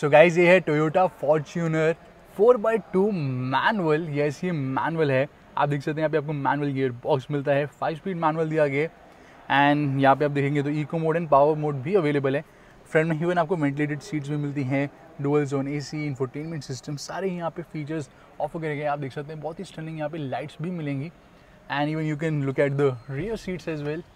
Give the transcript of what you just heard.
सो guys ये है Toyota Fortuner four by two manual yes ये मैनुअल है आप देख सकते हैं यहाँ पे आपको मैनुअल गियर बॉक्स मिलता है फाइव स्पीड मैनुअल दिया गया एंड यहाँ पे आप देखेंगे तो eco mode and power mode भी अवेलेबल है फ्रंट में इवन आपको वेंटिलेटेड सीट्स भी मिलती हैं dual zone A C infotainment system सारे यहाँ पे फीचर्स ऑफर करे गए आप देख सकते हैं बहुत ही स्टनिंग यहाँ पे लाइट्स भी मिलेंगी and even you can look at the rear seats as well